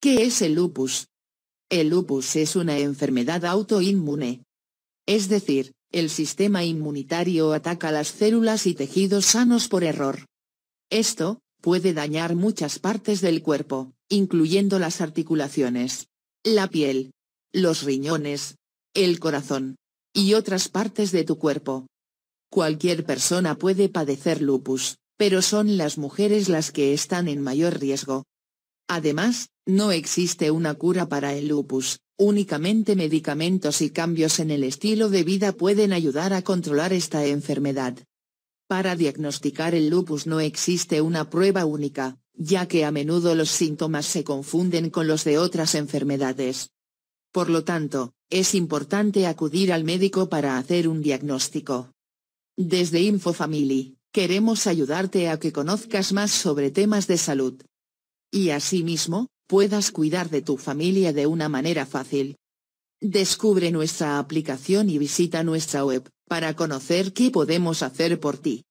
¿Qué es el lupus? El lupus es una enfermedad autoinmune. Es decir, el sistema inmunitario ataca las células y tejidos sanos por error. Esto, puede dañar muchas partes del cuerpo, incluyendo las articulaciones, la piel, los riñones, el corazón, y otras partes de tu cuerpo. Cualquier persona puede padecer lupus, pero son las mujeres las que están en mayor riesgo, Además, no existe una cura para el lupus, únicamente medicamentos y cambios en el estilo de vida pueden ayudar a controlar esta enfermedad. Para diagnosticar el lupus no existe una prueba única, ya que a menudo los síntomas se confunden con los de otras enfermedades. Por lo tanto, es importante acudir al médico para hacer un diagnóstico. Desde InfoFamily, queremos ayudarte a que conozcas más sobre temas de salud y asimismo, puedas cuidar de tu familia de una manera fácil. Descubre nuestra aplicación y visita nuestra web, para conocer qué podemos hacer por ti.